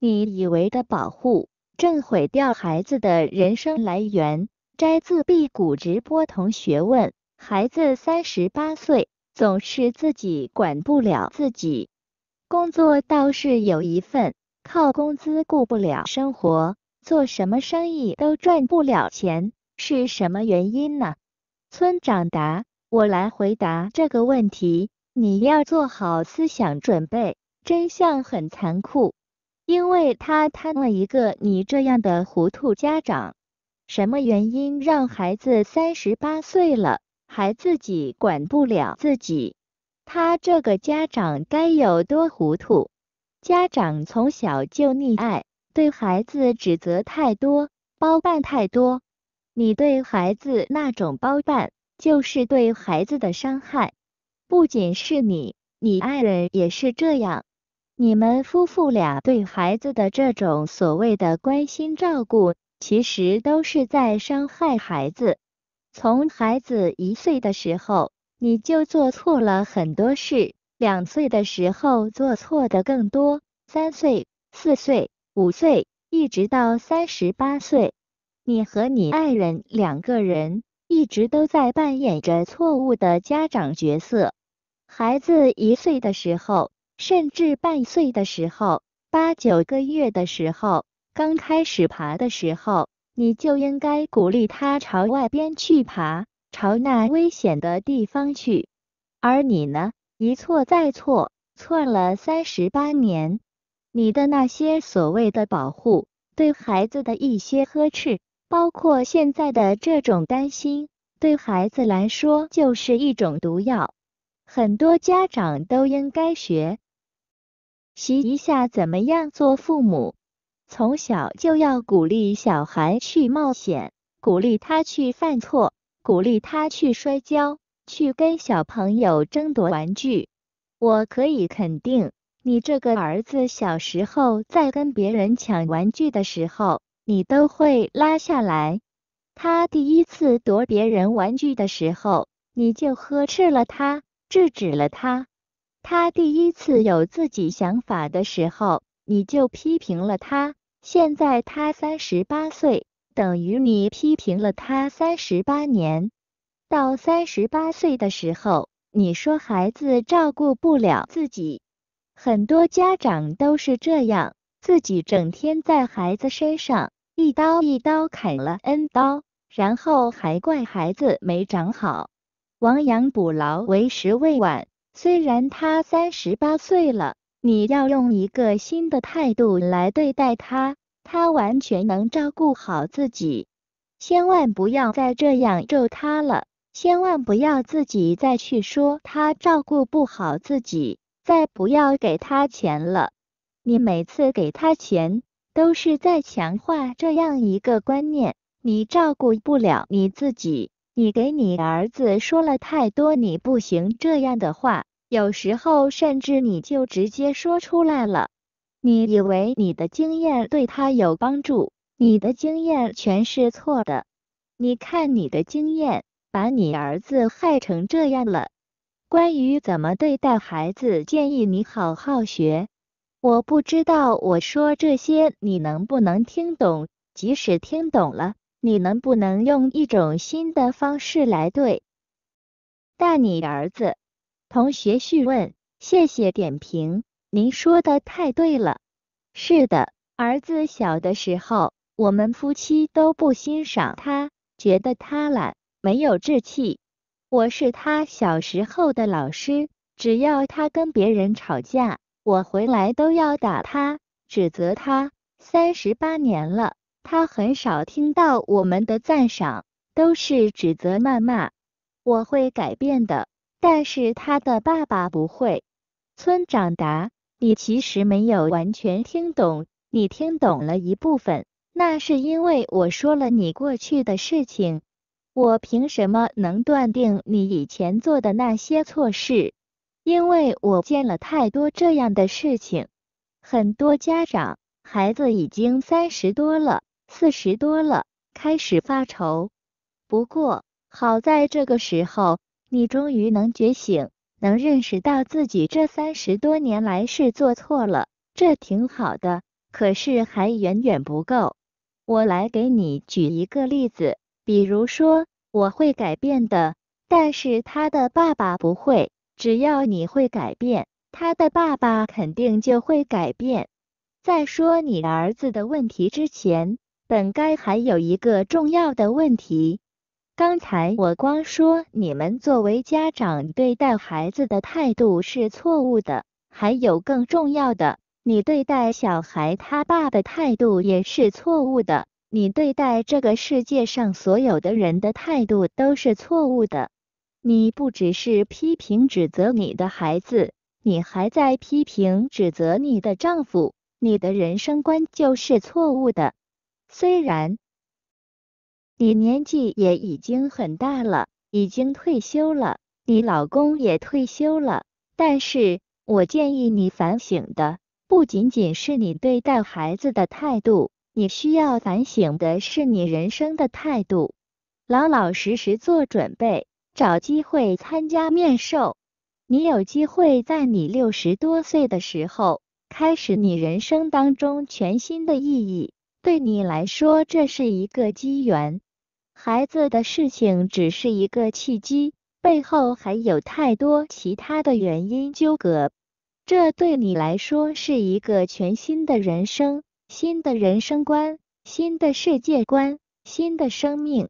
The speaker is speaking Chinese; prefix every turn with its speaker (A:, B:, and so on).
A: 你以为的保护，正毁掉孩子的人生来源。摘自《辟谷直播》，同学问：孩子三十八岁，总是自己管不了自己，工作倒是有一份，靠工资顾不了生活，做什么生意都赚不了钱，是什么原因呢？村长答：我来回答这个问题，你要做好思想准备，真相很残酷。因为他摊了一个你这样的糊涂家长，什么原因让孩子三十八岁了还自己管不了自己？他这个家长该有多糊涂？家长从小就溺爱，对孩子指责太多，包办太多。你对孩子那种包办，就是对孩子的伤害。不仅是你，你爱人也是这样。你们夫妇俩对孩子的这种所谓的关心照顾，其实都是在伤害孩子。从孩子一岁的时候，你就做错了很多事；两岁的时候做错的更多；三岁、四岁、五岁，一直到三十八岁，你和你爱人两个人一直都在扮演着错误的家长角色。孩子一岁的时候。甚至半岁的时候，八九个月的时候，刚开始爬的时候，你就应该鼓励他朝外边去爬，朝那危险的地方去。而你呢，一错再错，错了三十八年。你的那些所谓的保护，对孩子的一些呵斥，包括现在的这种担心，对孩子来说就是一种毒药。很多家长都应该学。习一下怎么样做父母。从小就要鼓励小孩去冒险，鼓励他去犯错，鼓励他去摔跤，去跟小朋友争夺玩具。我可以肯定，你这个儿子小时候在跟别人抢玩具的时候，你都会拉下来。他第一次夺别人玩具的时候，你就呵斥了他，制止了他。他第一次有自己想法的时候，你就批评了他。现在他三十八岁，等于你批评了他三十八年。到三十八岁的时候，你说孩子照顾不了自己，很多家长都是这样，自己整天在孩子身上一刀一刀砍了 n 刀，然后还怪孩子没长好。亡羊补牢，为时未晚。虽然他三十八岁了，你要用一个新的态度来对待他，他完全能照顾好自己。千万不要再这样咒他了，千万不要自己再去说他照顾不好自己，再不要给他钱了。你每次给他钱，都是在强化这样一个观念：你照顾不了你自己。你给你儿子说了太多“你不行”这样的话。有时候甚至你就直接说出来了，你以为你的经验对他有帮助？你的经验全是错的。你看你的经验，把你儿子害成这样了。关于怎么对待孩子，建议你好好学。我不知道我说这些你能不能听懂，即使听懂了，你能不能用一种新的方式来对但你儿子？同学续问：谢谢点评，您说的太对了。是的，儿子小的时候，我们夫妻都不欣赏他，觉得他懒，没有志气。我是他小时候的老师，只要他跟别人吵架，我回来都要打他，指责他。三十八年了，他很少听到我们的赞赏，都是指责谩骂。我会改变的。但是他的爸爸不会。村长答：“你其实没有完全听懂，你听懂了一部分，那是因为我说了你过去的事情。我凭什么能断定你以前做的那些错事？因为我见了太多这样的事情。很多家长，孩子已经三十多了，四十多了，开始发愁。不过好在这个时候。”你终于能觉醒，能认识到自己这三十多年来是做错了，这挺好的。可是还远远不够。我来给你举一个例子，比如说我会改变的，但是他的爸爸不会。只要你会改变，他的爸爸肯定就会改变。在说你儿子的问题之前，本该还有一个重要的问题。刚才我光说你们作为家长对待孩子的态度是错误的，还有更重要的，你对待小孩他爸的态度也是错误的，你对待这个世界上所有的人的态度都是错误的。你不只是批评指责你的孩子，你还在批评指责你的丈夫，你的人生观就是错误的。虽然。你年纪也已经很大了，已经退休了，你老公也退休了。但是，我建议你反省的不仅仅是你对待孩子的态度，你需要反省的是你人生的态度。老老实实做准备，找机会参加面授。你有机会在你六十多岁的时候开始你人生当中全新的意义，对你来说这是一个机缘。孩子的事情只是一个契机，背后还有太多其他的原因纠葛。这对你来说是一个全新的人生、新的人生观、新的世界观、新的生命。